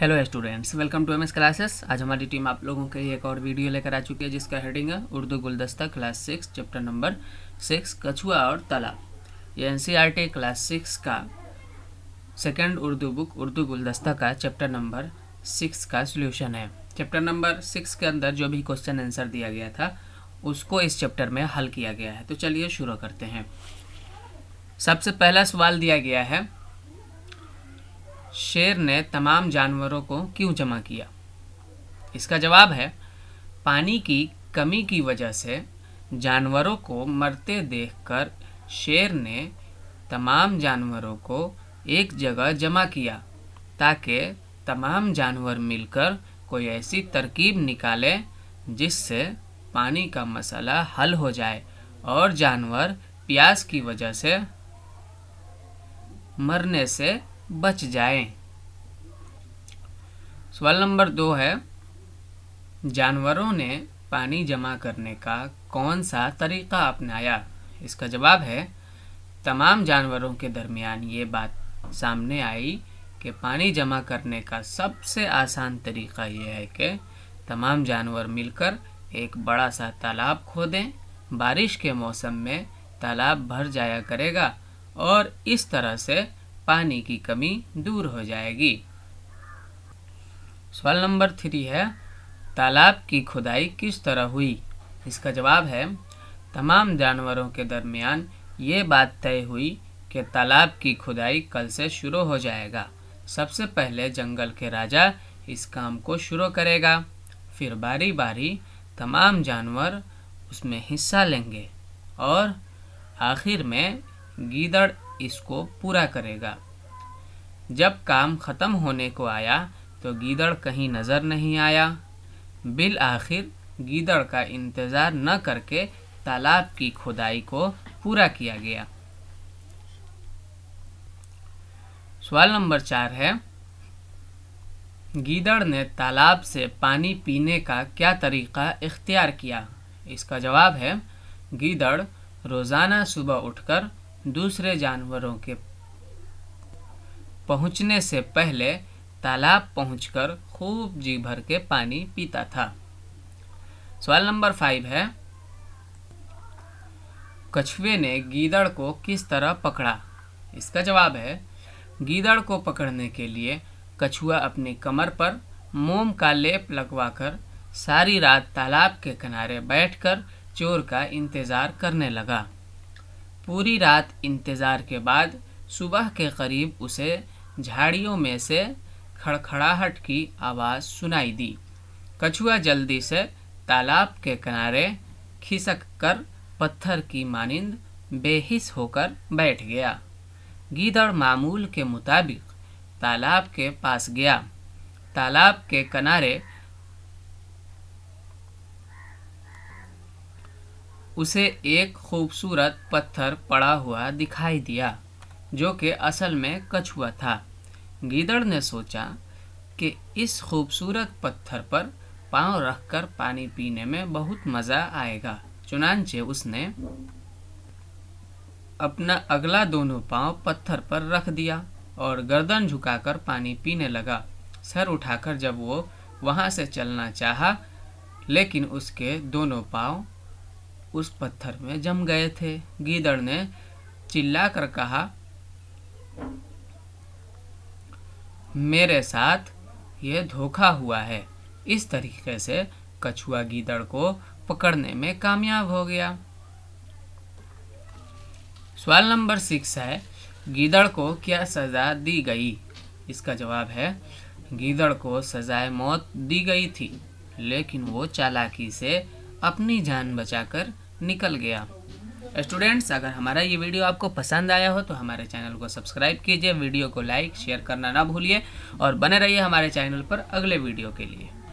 hello students welcome to M S classes आज हमारी team आप लोगों के लिए एक और वीडियो लेकर आ चुकी है जिसका हेडिंग है Urdu Guldasta class six chapter number six कछुआ और तालाब ये एन क्लास सिक्स का सेकेंड उर्दू बुक उर्दू गुलदस्ता का चैप्टर नंबर सिक्स का सोल्यूशन है चैप्टर नंबर सिक्स के अंदर जो भी क्वेश्चन आंसर दिया गया था उसको इस चैप्टर में हल किया गया है तो चलिए शुरू करते हैं सबसे पहला सवाल दिया गया है शेर ने तमाम जानवरों को क्यों जमा किया इसका जवाब है पानी की कमी की वजह से जानवरों को मरते देखकर शेर ने तमाम जानवरों को एक जगह जमा किया ताकि तमाम जानवर मिलकर कोई ऐसी तरकीब निकाले जिससे पानी का मसला हल हो जाए और जानवर प्यास की वजह से मरने से बच जाए सवाल नंबर दो है जानवरों ने पानी जमा करने का कौन सा तरीका अपनाया इसका जवाब है तमाम जानवरों के दरमियान ये बात सामने आई कि पानी जमा करने का सबसे आसान तरीका यह है कि तमाम जानवर मिलकर एक बड़ा सा तालाब खोदें बारिश के मौसम में तालाब भर जाया करेगा और इस तरह से पानी की कमी दूर हो जाएगी सवाल नंबर थ्री है तालाब की खुदाई किस तरह हुई इसका जवाब है तमाम जानवरों के दरमियान ये बात तय हुई कि तालाब की खुदाई कल से शुरू हो जाएगा सबसे पहले जंगल के राजा इस काम को शुरू करेगा फिर बारी बारी तमाम जानवर उसमें हिस्सा लेंगे और आखिर में गीदड़ इसको पूरा करेगा जब काम ख़त्म होने को आया तो गीदड़ कहीं नज़र नहीं आया बिल आखिर गीदड़ का इंतज़ार न करके तालाब की खुदाई को पूरा किया गया सवाल नंबर चार है गीदड़ ने तालाब से पानी पीने का क्या तरीक़ा इख्तियार किया इसका जवाब है गीदड़ रोज़ाना सुबह उठकर दूसरे जानवरों के पहुंचने से पहले तालाब पहुंचकर खूब जी भर के पानी पीता था सवाल नंबर फाइव है कछुए ने गीदड़ को किस तरह पकड़ा इसका जवाब है गीदड़ को पकड़ने के लिए कछुआ अपनी कमर पर मोम का लेप लगवाकर सारी रात तालाब के किनारे बैठकर चोर का इंतज़ार करने लगा पूरी रात इंतज़ार के बाद सुबह के करीब उसे झाड़ियों में से खड़खड़ाहट की आवाज़ सुनाई दी कछुआ जल्दी से तालाब के किनारे खिसक कर पत्थर की मानिंद बेहिस होकर बैठ गया गीदड़ मामूल के मुताबिक तालाब के पास गया तालाब के किनारे उसे एक खूबसूरत पत्थर पड़ा हुआ दिखाई दिया जो कि असल में कछुआ था गीदड़ ने सोचा कि इस खूबसूरत पत्थर पर पांव रखकर पानी पीने में बहुत मज़ा आएगा चुनानचे उसने अपना अगला दोनों पांव पत्थर पर रख दिया और गर्दन झुकाकर पानी पीने लगा सर उठाकर जब वो वहाँ से चलना चाहा लेकिन उसके दोनों पांव उस पत्थर में जम गए थे गीदड़ ने चिल्ला कर कहा मेरे साथ ये धोखा हुआ है इस तरीके से कछुआ गीदड़ को पकड़ने में कामयाब हो गया सवाल नंबर सिक्स है गीदड़ को क्या सज़ा दी गई इसका जवाब है गीदड़ को सजाए मौत दी गई थी लेकिन वो चालाकी से अपनी जान बचाकर निकल गया स्टूडेंट्स अगर हमारा ये वीडियो आपको पसंद आया हो तो हमारे चैनल को सब्सक्राइब कीजिए वीडियो को लाइक शेयर करना ना भूलिए और बने रहिए हमारे चैनल पर अगले वीडियो के लिए